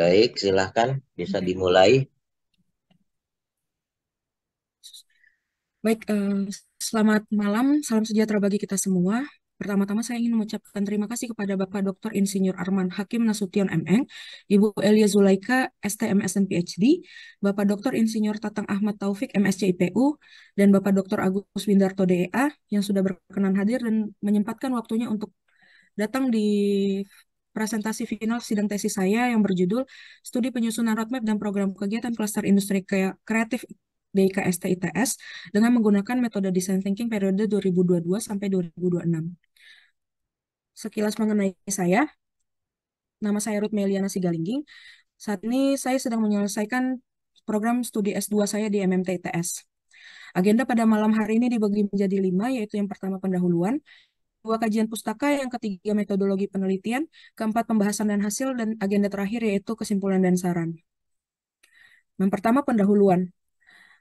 Baik, silahkan bisa dimulai. Baik, eh, selamat malam. Salam sejahtera bagi kita semua. Pertama-tama saya ingin mengucapkan terima kasih kepada Bapak Dr. Insinyur Arman Hakim Nasution MN, Ibu Elia Zulaika, STM SN PhD, Bapak Dr. Insinyur Tatang Ahmad Taufik, MSc IPU, dan Bapak Dr. Agus Windarto DEA yang sudah berkenan hadir dan menyempatkan waktunya untuk datang di presentasi final sidang tesis saya yang berjudul Studi Penyusunan Roadmap dan Program Kegiatan Kluster Industri Kreatif DIKST ITS dengan menggunakan metode Design Thinking periode 2022 sampai 2026. Sekilas mengenai saya, nama saya Ruth Meliana Sigalingging. Saat ini saya sedang menyelesaikan program studi S2 saya di MMT ITS. Agenda pada malam hari ini dibagi menjadi lima, yaitu yang pertama pendahuluan, kedua kajian pustaka, yang ketiga metodologi penelitian, keempat pembahasan dan hasil, dan agenda terakhir yaitu kesimpulan dan saran. Yang pertama pendahuluan.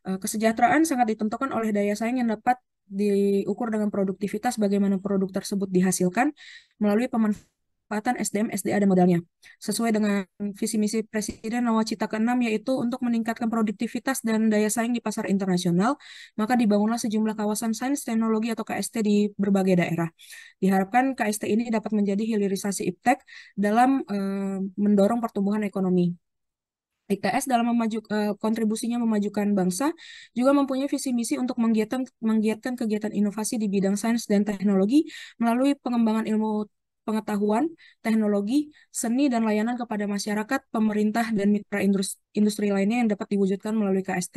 E, kesejahteraan sangat ditentukan oleh daya saing yang dapat diukur dengan produktivitas bagaimana produk tersebut dihasilkan melalui pemanfaatan pemanfaatan SDM SDA dan modalnya. Sesuai dengan visi misi Presiden Nawacita ke-6 yaitu untuk meningkatkan produktivitas dan daya saing di pasar internasional, maka dibangunlah sejumlah kawasan sains teknologi atau KST di berbagai daerah. Diharapkan KST ini dapat menjadi hilirisasi iptek dalam eh, mendorong pertumbuhan ekonomi. ITS dalam memaju, eh, kontribusinya memajukan bangsa juga mempunyai visi misi untuk menggiatkan menggiatkan kegiatan inovasi di bidang sains dan teknologi melalui pengembangan ilmu pengetahuan, teknologi, seni, dan layanan kepada masyarakat, pemerintah, dan mitra industri, lainnya yang dapat diwujudkan melalui KST.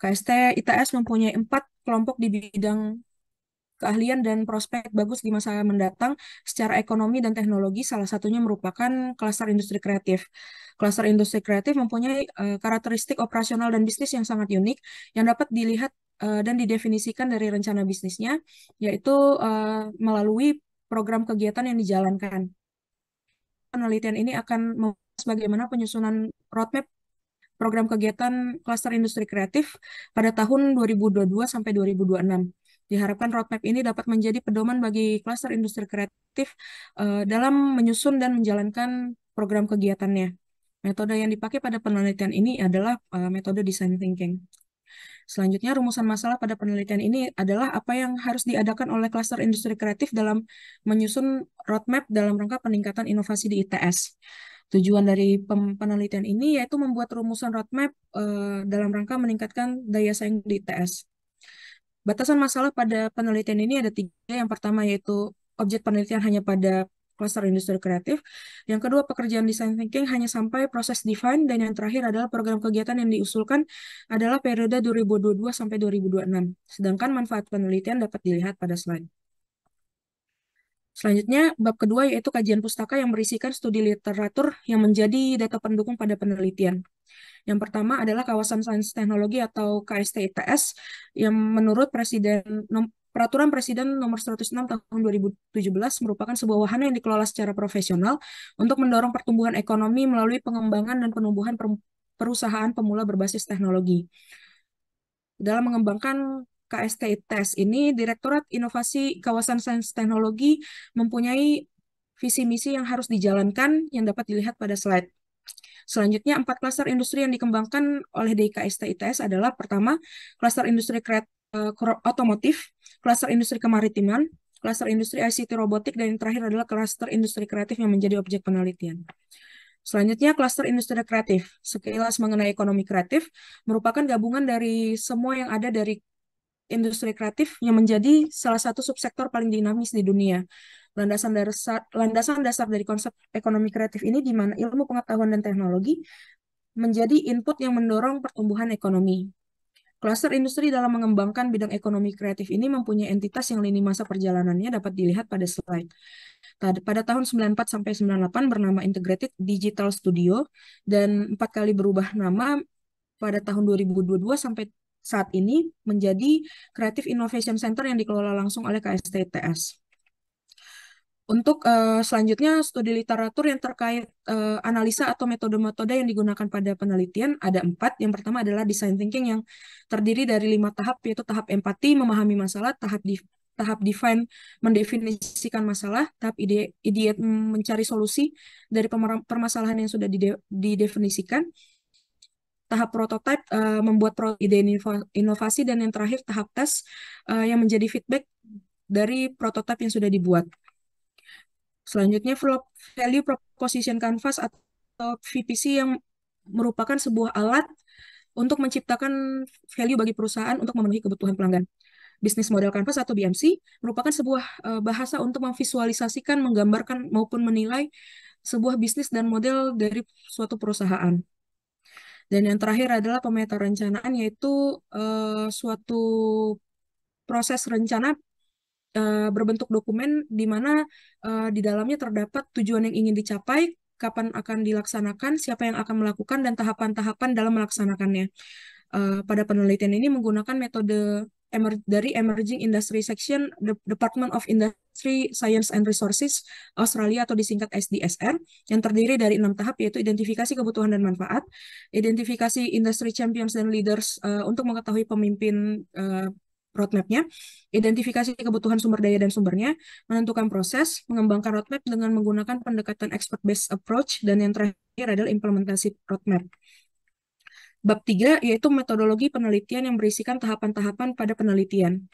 KST ITS mempunyai empat kelompok di bidang keahlian dan prospek bagus di masa mendatang secara ekonomi dan teknologi salah satunya merupakan klaster industri kreatif. Klaster industri kreatif mempunyai uh, karakteristik operasional dan bisnis yang sangat unik yang dapat dilihat uh, dan didefinisikan dari rencana bisnisnya yaitu uh, melalui program kegiatan yang dijalankan. Penelitian ini akan membahas bagaimana penyusunan roadmap program kegiatan klaster industri kreatif pada tahun 2022 sampai 2026. Diharapkan roadmap ini dapat menjadi pedoman bagi klaster industri kreatif uh, dalam menyusun dan menjalankan program kegiatannya. Metode yang dipakai pada penelitian ini adalah uh, metode design thinking. Selanjutnya, rumusan masalah pada penelitian ini adalah apa yang harus diadakan oleh klaster industri kreatif dalam menyusun roadmap dalam rangka peningkatan inovasi di ITS. Tujuan dari penelitian ini yaitu membuat rumusan roadmap uh, dalam rangka meningkatkan daya saing di ITS. Batasan masalah pada penelitian ini ada tiga. Yang pertama yaitu objek penelitian hanya pada kluster industri kreatif. Yang kedua, pekerjaan design thinking hanya sampai proses define. Dan yang terakhir adalah program kegiatan yang diusulkan adalah periode 2022 sampai 2026. Sedangkan manfaat penelitian dapat dilihat pada slide. Selanjutnya, bab kedua yaitu kajian pustaka yang berisikan studi literatur yang menjadi data pendukung pada penelitian. Yang pertama adalah kawasan sains teknologi atau KSTTS yang menurut Presiden Peraturan Presiden Nomor 106 Tahun 2017 merupakan sebuah wahana yang dikelola secara profesional untuk mendorong pertumbuhan ekonomi melalui pengembangan dan penumbuhan perusahaan pemula berbasis teknologi. Dalam mengembangkan tes e ini, Direktorat Inovasi Kawasan Sains Teknologi mempunyai visi misi yang harus dijalankan yang dapat dilihat pada slide. Selanjutnya, empat klaster industri yang dikembangkan oleh DKST ITS adalah pertama, klaster industri kreatif eh, otomotif, Kluster industri kemaritiman, kluster industri ICT robotik, dan yang terakhir adalah kluster industri kreatif yang menjadi objek penelitian. Selanjutnya, kluster industri kreatif. Sekilas mengenai ekonomi kreatif, merupakan gabungan dari semua yang ada dari industri kreatif yang menjadi salah satu subsektor paling dinamis di dunia. Landasan dasar, landasan dasar dari konsep ekonomi kreatif ini di mana ilmu pengetahuan dan teknologi menjadi input yang mendorong pertumbuhan ekonomi. Kluster industri dalam mengembangkan bidang ekonomi kreatif ini mempunyai entitas yang lini masa perjalanannya dapat dilihat pada slide. Pada tahun 94 sampai 98 bernama Integrated Digital Studio dan empat kali berubah nama pada tahun 2022 sampai saat ini menjadi Creative Innovation Center yang dikelola langsung oleh KSTTS. Untuk uh, selanjutnya studi literatur yang terkait uh, analisa atau metode-metode yang digunakan pada penelitian ada empat. Yang pertama adalah design thinking yang terdiri dari lima tahap yaitu tahap empati memahami masalah, tahap di tahap define mendefinisikan masalah, tahap ide ideat mencari solusi dari permasalahan yang sudah dide, didefinisikan, tahap prototipe uh, membuat pro ide inovasi dan yang terakhir tahap tes uh, yang menjadi feedback dari prototipe yang sudah dibuat. Selanjutnya value proposition canvas atau VPC yang merupakan sebuah alat untuk menciptakan value bagi perusahaan untuk memenuhi kebutuhan pelanggan. Bisnis Model Canvas atau BMC merupakan sebuah eh, bahasa untuk memvisualisasikan, menggambarkan maupun menilai sebuah bisnis dan model dari suatu perusahaan. Dan yang terakhir adalah pemetaan rencanaan yaitu uh, suatu proses rencana Eh, berbentuk dokumen di mana uh, di dalamnya terdapat tujuan yang ingin dicapai, kapan akan dilaksanakan, siapa yang akan melakukan, dan tahapan-tahapan dalam melaksanakannya. Uh, pada penelitian ini menggunakan metode emer dari Emerging Industry Section De Department of Industry Science and Resources Australia atau disingkat SDSR yang terdiri dari enam tahap yaitu identifikasi kebutuhan dan manfaat, identifikasi industry champions dan leaders uh, untuk mengetahui pemimpin uh, roadmapnya, identifikasi kebutuhan sumber daya dan sumbernya, menentukan proses, mengembangkan roadmap dengan menggunakan pendekatan expert-based approach, dan yang terakhir adalah implementasi roadmap. Bab tiga yaitu metodologi penelitian yang berisikan tahapan-tahapan pada penelitian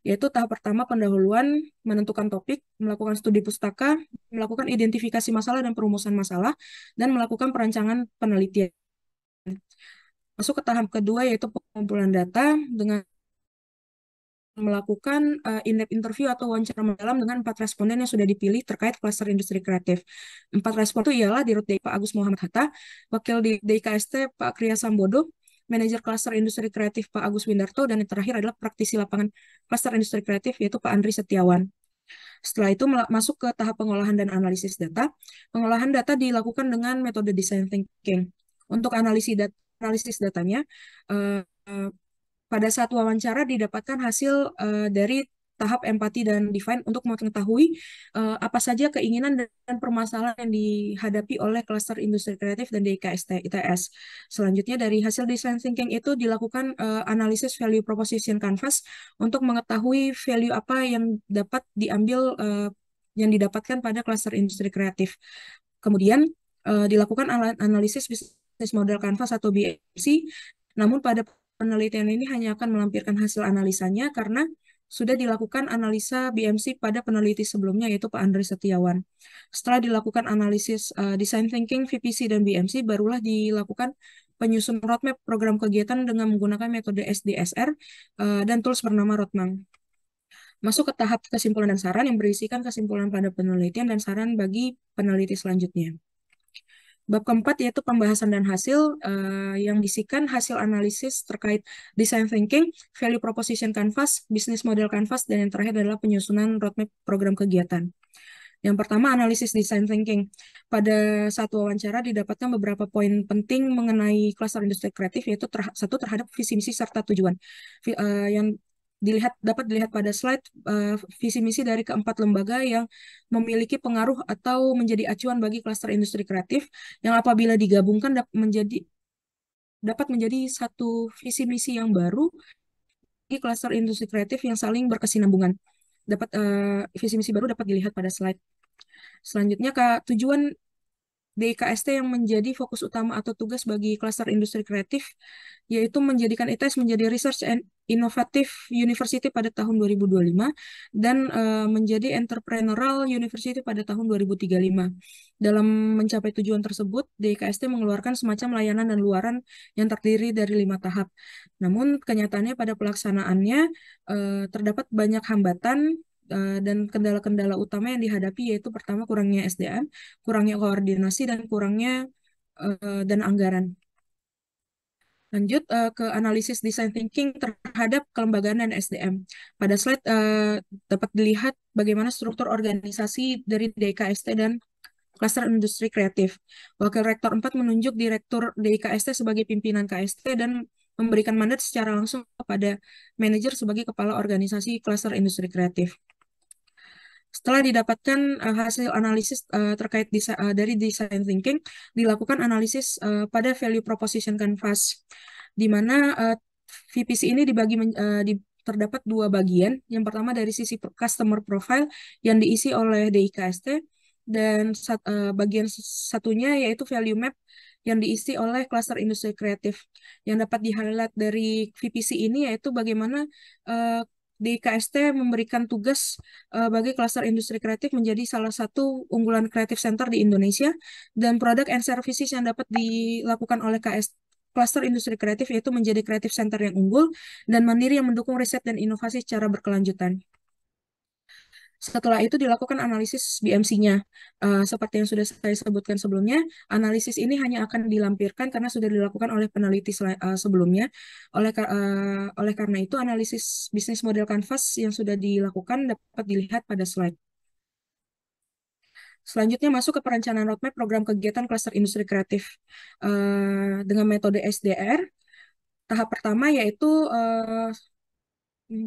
yaitu tahap pertama pendahuluan, menentukan topik, melakukan studi pustaka, melakukan identifikasi masalah dan perumusan masalah, dan melakukan perancangan penelitian. Masuk ke tahap kedua yaitu pengumpulan data dengan melakukan uh, in-depth interview atau wawancara mendalam dengan empat responden yang sudah dipilih terkait kluster industri kreatif. Empat responden itu ialah Dirut DI Pak Agus Muhammad Hatta, Wakil di DIKST Pak Kriya Sambodo, Manajer kluster Industri Kreatif Pak Agus Windarto, dan yang terakhir adalah praktisi lapangan kluster industri kreatif yaitu Pak Andri Setiawan. Setelah itu masuk ke tahap pengolahan dan analisis data. Pengolahan data dilakukan dengan metode design thinking. Untuk analisis data, analisis datanya, eh, pada saat wawancara didapatkan hasil uh, dari tahap empati dan define untuk mengetahui uh, apa saja keinginan dan permasalahan yang dihadapi oleh kluster industri kreatif dan DKST ITS. Selanjutnya dari hasil design thinking itu dilakukan uh, analisis value proposition canvas untuk mengetahui value apa yang dapat diambil uh, yang didapatkan pada kluster industri kreatif. Kemudian uh, dilakukan analisis bisnis model canvas atau BMC namun pada penelitian ini hanya akan melampirkan hasil analisanya karena sudah dilakukan analisa BMC pada peneliti sebelumnya yaitu Pak Andre Setiawan. Setelah dilakukan analisis uh, design thinking VPC dan BMC barulah dilakukan penyusun roadmap program kegiatan dengan menggunakan metode SDSR uh, eh, dan tools bernama Roadmap. Masuk ke tahap kesimpulan dan saran yang berisikan kesimpulan pada penelitian dan saran bagi peneliti selanjutnya. Bab keempat yaitu pembahasan dan hasil uh, yang disikan hasil analisis terkait design thinking, value proposition canvas, business model canvas, dan yang terakhir adalah penyusunan roadmap program kegiatan. Yang pertama, analisis design thinking. Pada satu wawancara didapatkan beberapa poin penting mengenai kluster industri kreatif, yaitu ter satu terhadap visi misi serta tujuan. V uh, eh, yang dilihat dapat dilihat pada slide uh, visi misi dari keempat lembaga yang memiliki pengaruh atau menjadi acuan bagi klaster industri kreatif yang apabila digabungkan dapat menjadi dapat menjadi satu visi misi yang baru di klaster industri kreatif yang saling berkesinambungan. Dapat uh, visi misi baru dapat dilihat pada slide. Selanjutnya ke tujuan DIKST yang menjadi fokus utama atau tugas bagi klaster industri kreatif yaitu menjadikan ITS menjadi research and Inovatif University pada tahun 2025 dan uh, menjadi Entrepreneurial University pada tahun 2035. Dalam mencapai tujuan tersebut, DKST mengeluarkan semacam layanan dan luaran yang terdiri dari lima tahap. Namun kenyataannya pada pelaksanaannya uh, terdapat banyak hambatan eh, dan kendala-kendala utama yang dihadapi yaitu pertama kurangnya SDM, kurangnya koordinasi dan kurangnya dan anggaran. Lanjut uh, ke analisis design thinking terhadap kelembagaan dan SDM. Pada slide uh, dapat dilihat bagaimana struktur organisasi dari DKST dan klaster industri kreatif. Wakil Rektor 4 menunjuk Direktur dkst sebagai pimpinan KST dan memberikan mandat secara langsung kepada manajer sebagai kepala organisasi klaster industri kreatif. Setelah didapatkan uh, hasil analisis uh, terkait desa uh, eh, dari design thinking, dilakukan analisis uh, pada value proposition canvas, di mana uh, VPC ini dibagi uh, di, terdapat dua bagian. Yang pertama dari sisi customer profile yang diisi oleh DIKST dan sat, uh, bagian satunya yaitu value map yang diisi oleh cluster industri kreatif. Yang dapat di-highlight dari VPC ini yaitu bagaimana uh, di KST memberikan tugas uh, bagi klaster industri kreatif menjadi salah satu unggulan kreatif center di Indonesia dan produk and services yang dapat dilakukan oleh KST klaster industri kreatif yaitu menjadi kreatif center yang unggul dan mandiri yang mendukung riset dan inovasi secara berkelanjutan. Setelah itu dilakukan analisis BMC-nya. Uh, eh, seperti yang sudah saya sebutkan sebelumnya, analisis ini hanya akan dilampirkan karena sudah dilakukan oleh peneliti uh, sebelumnya. Oleh, uh, oleh karena itu, analisis bisnis model kanvas yang sudah dilakukan dapat dilihat pada slide. Selanjutnya masuk ke perencanaan roadmap program kegiatan kluster industri kreatif uh, dengan metode SDR. Tahap pertama yaitu uh,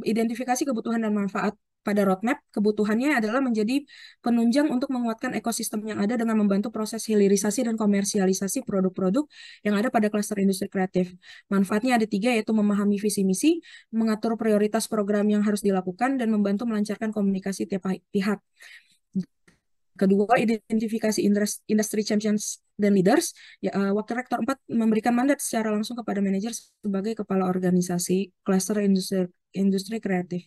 identifikasi kebutuhan dan manfaat pada roadmap, kebutuhannya adalah menjadi penunjang untuk menguatkan ekosistem yang ada dengan membantu proses hilirisasi dan komersialisasi produk-produk yang ada pada klaster industri kreatif. Manfaatnya ada tiga, yaitu memahami visi misi, mengatur prioritas program yang harus dilakukan, dan membantu melancarkan komunikasi tiap pihak. Kedua, identifikasi industri champions dan leaders. Ya, uh, Wakil Rektor 4 memberikan mandat secara langsung kepada manajer sebagai kepala organisasi kluster industri, industri kreatif.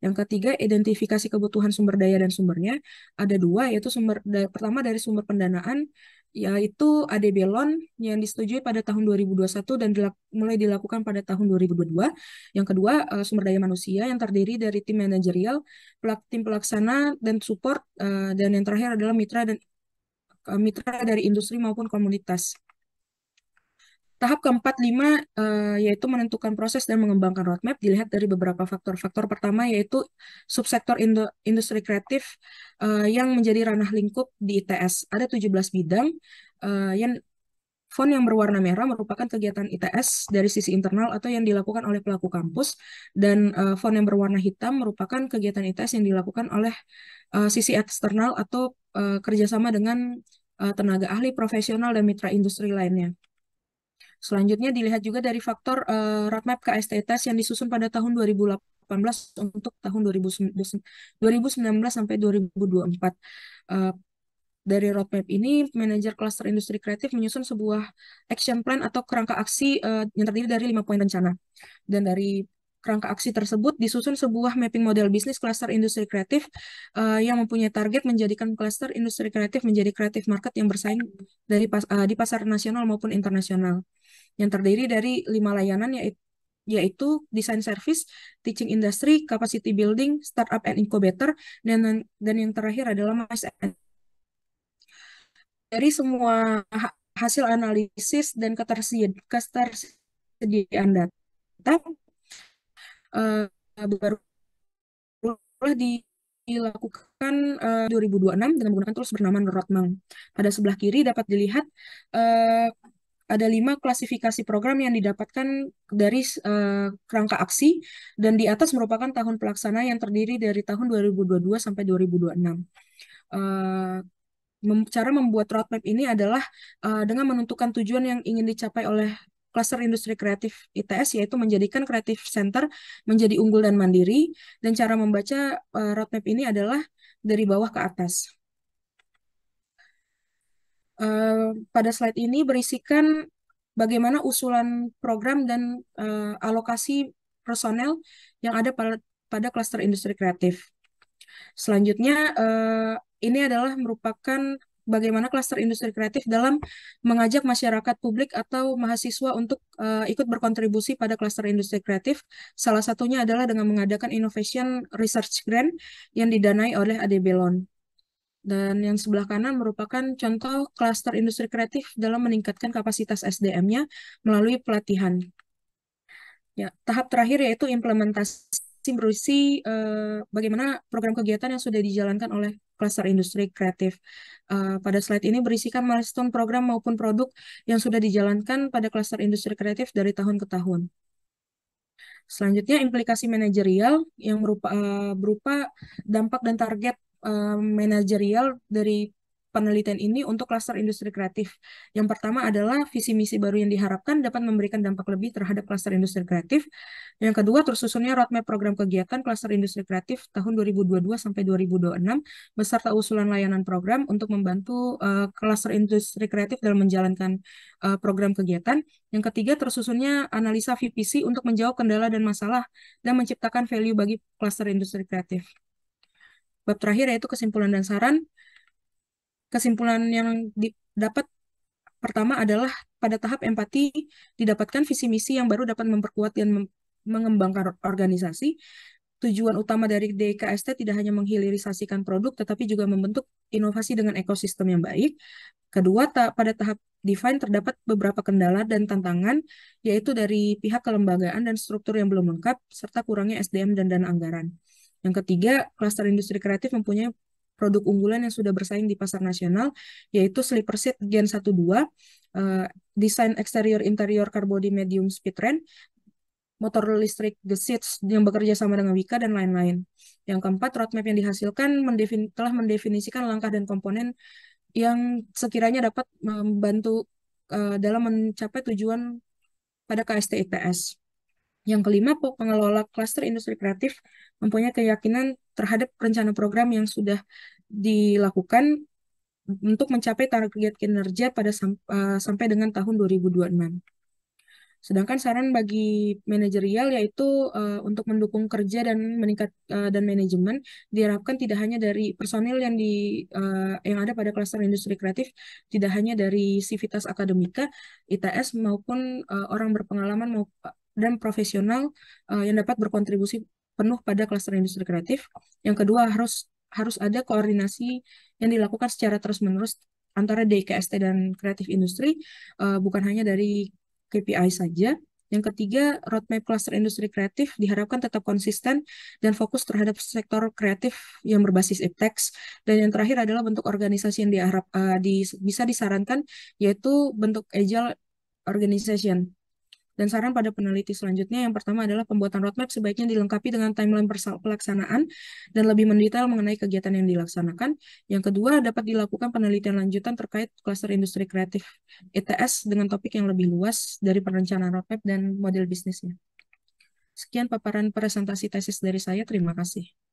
Yang ketiga, identifikasi kebutuhan sumber daya dan sumbernya. Ada dua, yaitu sumber pertama dari sumber pendanaan yaitu AD Belon yang disetujui pada tahun 2021 dan dilak mulai dilakukan pada tahun 2022. Yang kedua, uh, sumber daya manusia yang terdiri dari tim manajerial, pelak tim pelaksana dan support uh, dan yang terakhir adalah mitra dan uh, mitra dari industri maupun komunitas. Tahap keempat lima uh, yaitu menentukan proses dan mengembangkan roadmap dilihat dari beberapa faktor. Faktor pertama yaitu subsektor indo industri kreatif uh, yang menjadi ranah lingkup di ITS. Ada 17 bidang uh, yang Font yang berwarna merah merupakan kegiatan ITS dari sisi internal atau yang dilakukan oleh pelaku kampus, dan uh, font yang berwarna hitam merupakan kegiatan ITS yang dilakukan oleh uh, sisi eksternal atau uh, kerjasama dengan uh, tenaga ahli profesional dan mitra industri lainnya. Selanjutnya dilihat juga dari faktor uh, roadmap keestetas yang disusun pada tahun 2018 untuk tahun 2019, sampai 2024. Uh, eh, dari roadmap ini, manajer kluster industri kreatif menyusun sebuah action plan atau kerangka aksi uh, yang terdiri dari lima poin rencana. Dan dari kerangka aksi tersebut disusun sebuah mapping model bisnis kluster industri kreatif uh, yang mempunyai target menjadikan kluster industri kreatif menjadi kreatif market yang bersaing dari pas, uh, di pasar nasional maupun internasional yang terdiri dari lima layanan yaitu yaitu desain service, teaching industry, capacity building, startup and incubator, dan dan yang terakhir adalah mass dari semua hasil analisis dan ketersediaan data uh, baru di dilakukan eh, uh, 2026 dengan menggunakan tools bernama Rotmang. Pada sebelah kiri dapat dilihat uh, ada lima klasifikasi program yang didapatkan dari uh, eh, kerangka aksi dan di atas merupakan tahun pelaksana yang terdiri dari tahun 2022 sampai 2026. Uh, eh, mem cara membuat roadmap ini adalah uh, dengan menentukan tujuan yang ingin dicapai oleh kluster industri kreatif ITS yaitu menjadikan kreatif center menjadi unggul dan mandiri dan cara membaca uh, roadmap ini adalah dari bawah ke atas. Eh, pada slide ini berisikan bagaimana usulan program dan uh, alokasi personel yang ada pada, kluster industri kreatif. Selanjutnya, uh, ini adalah merupakan bagaimana kluster industri kreatif dalam mengajak masyarakat publik atau mahasiswa untuk uh, ikut berkontribusi pada kluster industri kreatif. Salah satunya adalah dengan mengadakan Innovation Research Grant yang didanai oleh ADB Loan. Dan yang sebelah kanan merupakan contoh klaster industri kreatif dalam meningkatkan kapasitas SDM-nya melalui pelatihan. Ya, tahap terakhir yaitu implementasi berisi eh, bagaimana program kegiatan yang sudah dijalankan oleh klaster industri kreatif. Eh, pada slide ini berisikan milestone program maupun produk yang sudah dijalankan pada klaster industri kreatif dari tahun ke tahun. Selanjutnya implikasi manajerial yang berupa, eh, berupa dampak dan target manajerial dari penelitian ini untuk klaster industri kreatif. Yang pertama adalah visi misi baru yang diharapkan dapat memberikan dampak lebih terhadap klaster industri kreatif. Yang kedua tersusunnya roadmap program kegiatan klaster industri kreatif tahun 2022 sampai 2026 beserta usulan layanan program untuk membantu uh, industri kreatif dalam menjalankan uh, program kegiatan. Yang ketiga tersusunnya analisa VPC untuk menjawab kendala dan masalah dan menciptakan value bagi klaster industri kreatif bab terakhir yaitu kesimpulan dan saran. Kesimpulan yang didapat pertama adalah pada tahap empati didapatkan visi misi yang baru dapat memperkuat dan mengembangkan organisasi. Tujuan utama dari DKST tidak hanya menghilirisasikan produk, tetapi juga membentuk inovasi dengan ekosistem yang baik. Kedua, ta pada tahap define terdapat beberapa kendala dan tantangan, yaitu dari pihak kelembagaan dan struktur yang belum lengkap, serta kurangnya SDM dan dana anggaran. Yang ketiga, klaster industri kreatif mempunyai produk unggulan yang sudah bersaing di pasar nasional, yaitu sleeper seat Gen 12, uh, eh, desain eksterior interior karbodi medium speed train, motor listrik The seats yang bekerja sama dengan Wika, dan lain-lain. Yang keempat, roadmap yang dihasilkan mendefin telah mendefinisikan langkah dan komponen yang sekiranya dapat membantu uh, dalam mencapai tujuan pada KST ITS. Yang kelima, pengelola klaster industri kreatif mempunyai keyakinan terhadap rencana program yang sudah dilakukan untuk mencapai target kinerja pada eh, sampai dengan tahun 2026. Sedangkan saran bagi manajerial yaitu uh, untuk mendukung kerja dan meningkat uh, dan manajemen diharapkan tidak hanya dari personil yang di uh, yang ada pada klaster industri kreatif, tidak hanya dari civitas akademika, ITS maupun uh, orang berpengalaman dan profesional uh, yang dapat berkontribusi penuh pada kluster industri kreatif. Yang kedua harus harus ada koordinasi yang dilakukan secara terus-menerus antara DKST dan kreatif industri uh, bukan hanya dari KPI saja. Yang ketiga, roadmap kluster industri kreatif diharapkan tetap konsisten dan fokus terhadap sektor kreatif yang berbasis iptex. Dan yang terakhir adalah bentuk organisasi yang diharap uh, di, bisa disarankan yaitu bentuk agile organization dan saran pada peneliti selanjutnya yang pertama adalah pembuatan roadmap sebaiknya dilengkapi dengan timeline pelaksanaan dan lebih mendetail mengenai kegiatan yang dilaksanakan. Yang kedua, dapat dilakukan penelitian lanjutan terkait kluster industri kreatif ETS dengan topik yang lebih luas dari perencanaan roadmap dan model bisnisnya. Sekian paparan presentasi tesis dari saya. Terima kasih.